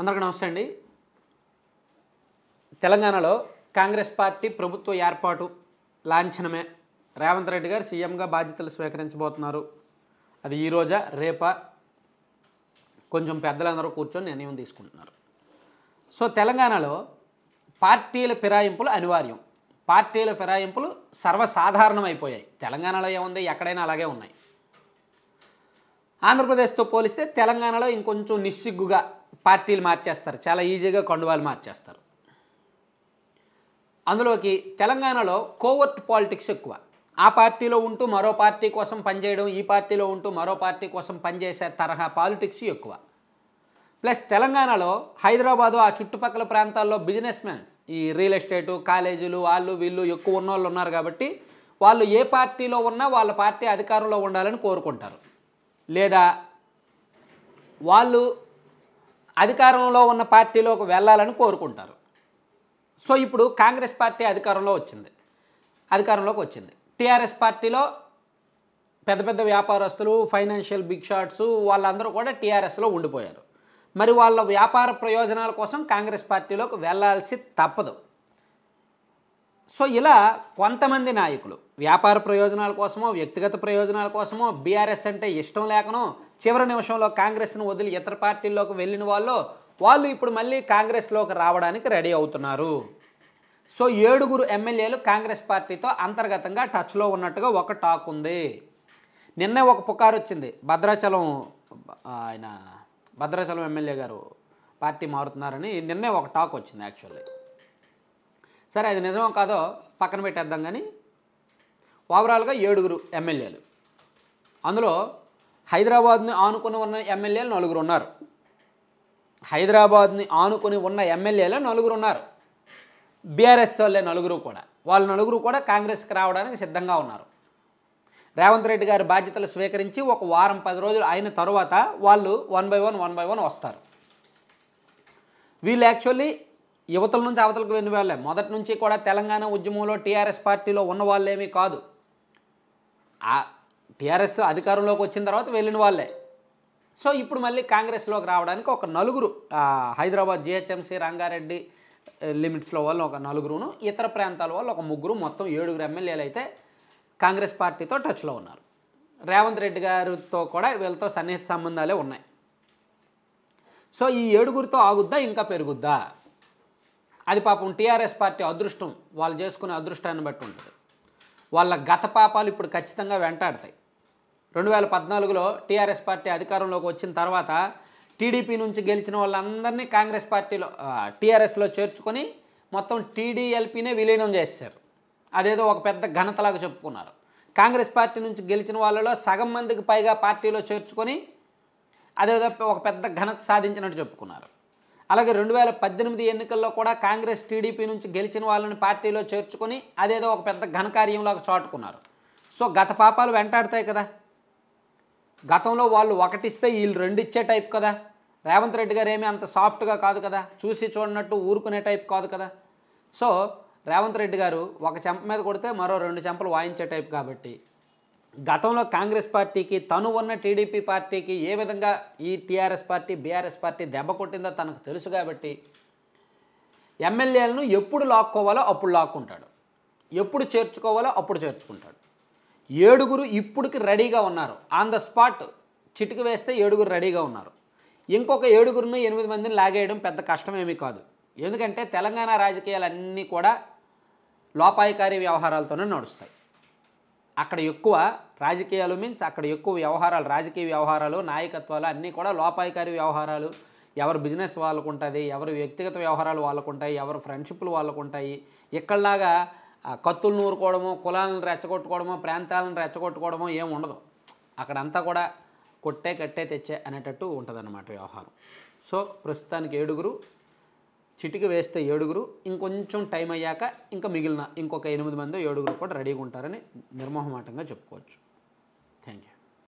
అందరికీ నమస్తే అండి తెలంగాణలో కాంగ్రెస్ పార్టీ ప్రభుత్వ ఏర్పాటు లాంఛనమే రేవంత్ రెడ్డి గారు సీఎంగా బాధ్యతలు స్వీకరించబోతున్నారు అది ఈరోజా రేప రేపా కొంచెం పెద్దలందరూ కూర్చొని నిర్ణయం తీసుకుంటున్నారు సో తెలంగాణలో పార్టీల ఫిరాయింపులు అనివార్యం పార్టీల ఫిరాయింపులు సర్వసాధారణమైపోయాయి తెలంగాణలో ఏముంది ఎక్కడైనా అలాగే ఉన్నాయి ఆంధ్రప్రదేశ్తో పోలిస్తే తెలంగాణలో ఇంకొంచెం నిస్సిగ్గుగా పార్టీలు మార్చేస్తారు చాలా ఈజీగా కొండవాళ్ళు మార్చేస్తారు అందులోకి తెలంగాణలో కోవర్ట్ పాలిటిక్స్ ఎక్కువ ఆ పార్టీలో ఉంటూ మరో పార్టీ కోసం పనిచేయడం ఈ పార్టీలో ఉంటూ మరో పార్టీ కోసం పనిచేసే తరహా పాలిటిక్స్ ఎక్కువ ప్లస్ తెలంగాణలో హైదరాబాదు ఆ చుట్టుపక్కల ప్రాంతాల్లో బిజినెస్ మ్యాన్స్ ఈ రియల్ ఎస్టేటు కాలేజీలు వాళ్ళు వీళ్ళు ఎక్కువ ఉన్న వాళ్ళు ఉన్నారు కాబట్టి వాళ్ళు ఏ పార్టీలో ఉన్నా వాళ్ళ పార్టీ అధికారంలో ఉండాలని కోరుకుంటారు లేదా వాళ్ళు అధికారంలో ఉన్న పార్టీలోకి వెళ్ళాలని కోరుకుంటారు సో ఇప్పుడు కాంగ్రెస్ పార్టీ అధికారంలో వచ్చింది అధికారంలోకి వచ్చింది టీఆర్ఎస్ పార్టీలో పెద్ద పెద్ద వ్యాపారస్తులు ఫైనాన్షియల్ బిగ్ షాట్స్ వాళ్ళందరూ కూడా టీఆర్ఎస్లో ఉండిపోయారు మరి వాళ్ళ వ్యాపార ప్రయోజనాల కోసం కాంగ్రెస్ పార్టీలోకి వెళ్లాల్సి తప్పదు సో ఇలా కొంతమంది నాయకులు వ్యాపార ప్రయోజనాల కోసమో వ్యక్తిగత ప్రయోజనాల కోసమో బీఆర్ఎస్ అంటే ఇష్టం లేకనో చివరి నిమిషంలో కాంగ్రెస్ను వదిలి ఇతర పార్టీల్లోకి వెళ్ళిన వాళ్ళు వాళ్ళు ఇప్పుడు మళ్ళీ కాంగ్రెస్లోకి రావడానికి రెడీ అవుతున్నారు సో ఏడుగురు ఎమ్మెల్యేలు కాంగ్రెస్ పార్టీతో అంతర్గతంగా టచ్లో ఉన్నట్టుగా ఒక టాక్ ఉంది నిన్నే ఒక పుకారు వచ్చింది భద్రాచలం ఆయన భద్రాచలం ఎమ్మెల్యే గారు పార్టీ మారుతున్నారని నిన్నే ఒక టాక్ వచ్చింది యాక్చువల్లీ సరే అది నిజమో కాదో పక్కన పెట్టేద్దాం కానీ ఓవరాల్గా ఏడుగురు ఎమ్మెల్యేలు అందులో హైదరాబాద్ని ఆనుకుని ఉన్న ఎమ్మెల్యేలు నలుగురు ఉన్నారు హైదరాబాద్ని ఆనుకుని ఉన్న ఎమ్మెల్యేలు నలుగురు ఉన్నారు బీఆర్ఎస్ వాళ్ళే నలుగురు కూడా వాళ్ళ నలుగురు కూడా కాంగ్రెస్కి రావడానికి సిద్ధంగా ఉన్నారు రేవంత్ రెడ్డి గారి బాధ్యతలు స్వీకరించి ఒక వారం పది రోజులు అయిన తర్వాత వాళ్ళు one by one one by one వస్తారు వీళ్ళు యాక్చువల్లీ యువతల నుంచి అవతలకు వెళ్ళిన వాళ్ళే మొదటి నుంచి కూడా తెలంగాణ ఉద్యమంలో టీఆర్ఎస్ పార్టీలో ఉన్న వాళ్ళేమీ కాదు టీఆర్ఎస్ అధికారంలోకి వచ్చిన తర్వాత వెళ్ళిన వాళ్ళే సో ఇప్పుడు మళ్ళీ కాంగ్రెస్లోకి రావడానికి ఒక నలుగురు హైదరాబాద్ జిహెచ్ఎంసీ రంగారెడ్డి లిమిట్స్లో వాళ్ళు ఒక నలుగురును ఇతర ప్రాంతాల వాళ్ళు ఒక ముగ్గురు మొత్తం ఏడుగురు ఎమ్మెల్యేలు అయితే కాంగ్రెస్ పార్టీతో టచ్లో ఉన్నారు రేవంత్ రెడ్డి గారితో కూడా వీళ్ళతో సన్నిహిత సంబంధాలే ఉన్నాయి సో ఈ ఏడుగురితో ఆగుద్దా ఇంకా పెరుగుద్దా అది పాపం టీఆర్ఎస్ పార్టీ అదృష్టం వాళ్ళు చేసుకునే అదృష్టాన్ని బట్టి ఉంటుంది వాళ్ళ గత పాపాలు ఇప్పుడు ఖచ్చితంగా వెంటాడతాయి రెండు వేల పద్నాలుగులో టీఆర్ఎస్ పార్టీ అధికారంలోకి వచ్చిన తర్వాత టీడీపీ నుంచి గెలిచిన వాళ్ళందరినీ కాంగ్రెస్ పార్టీలో టీఆర్ఎస్లో చేర్చుకొని మొత్తం టీడీఎల్పీనే విలీనం చేశారు అదేదో ఒక పెద్ద ఘనతలాగా చెప్పుకున్నారు కాంగ్రెస్ పార్టీ నుంచి గెలిచిన వాళ్ళలో సగం మందికి పైగా పార్టీలో చేర్చుకొని అదేదో ఒక పెద్ద ఘనత సాధించినట్టు చెప్పుకున్నారు అలాగే రెండు వేల పద్దెనిమిది ఎన్నికల్లో కూడా కాంగ్రెస్ టీడీపీ నుంచి గెలిచిన వాళ్ళని పార్టీలో చేర్చుకొని అదేదో ఒక పెద్ద ఘనకార్యంలోకి చాటుకున్నారు సో గత పాపాలు వెంటాడతాయి కదా గతంలో వాళ్ళు ఒకటిస్తే వీళ్ళు రెండు ఇచ్చే టైప్ కదా రేవంత్ రెడ్డి గారు ఏమీ అంత సాఫ్ట్గా కాదు కదా చూసి చూడనట్టు ఊరుకునే టైప్ కాదు కదా సో రేవంత్ రెడ్డి గారు ఒక చెంప మీద కొడితే మరో రెండు చెంపలు వాయించే టైప్ కాబట్టి గతంలో కాంగ్రెస్ పార్టీకి తను ఉన్న టీడీపీ పార్టీకి ఏ విధంగా ఈ టీఆర్ఎస్ పార్టీ బీఆర్ఎస్ పార్టీ దెబ్బ కొట్టిందో తనకు తెలుసు కాబట్టి ఎమ్మెల్యేలను ఎప్పుడు లాక్కోవాలో అప్పుడు లాక్కుంటాడు ఎప్పుడు చేర్చుకోవాలో అప్పుడు చేర్చుకుంటాడు ఏడుగురు ఇప్పుడుకి రెడీగా ఉన్నారు ఆన్ ద స్పాట్ చిటికి వేస్తే ఏడుగురు రెడీగా ఉన్నారు ఇంకొక ఏడుగురిని ఎనిమిది మందిని లాగేయడం పెద్ద కష్టమేమీ కాదు ఎందుకంటే తెలంగాణ రాజకీయాలన్నీ కూడా లోపాయకారి వ్యవహారాలతోనే నడుస్తాయి అక్కడ ఎక్కువ రాజకీయాలు మీన్స్ అక్కడ ఎక్కువ వ్యవహారాలు రాజకీయ వ్యవహారాలు నాయకత్వాలు అన్నీ కూడా లోపాయకారి వ్యవహారాలు ఎవరు బిజినెస్ వాళ్ళకు ఉంటుంది ఎవరు వ్యక్తిగత వ్యవహారాలు వాళ్ళకు ఉంటాయి ఎవరు ఫ్రెండ్షిప్లు వాళ్ళకు ఉంటాయి ఇక్కడలాగా కత్తులు నూరుకోవడము కులాలను రెచ్చగొట్టుకోవడము ప్రాంతాలను రెచ్చగొట్టుకోవడము ఏమి ఉండదు అక్కడంతా కూడా కొట్టే కట్టే తెచ్చే అనేటట్టు ఉంటుందన్నమాట వ్యవహారం సో ప్రస్తుతానికి ఏడుగురు చిటిక వేస్తే ఏడుగురు ఇంకొంచెం టైం అయ్యాక ఇంకా మిగిలిన ఇంకొక ఎనిమిది మంది ఏడుగురు కూడా రెడీగా ఉంటారని నిర్మోహమాటంగా చెప్పుకోవచ్చు థ్యాంక్ యూ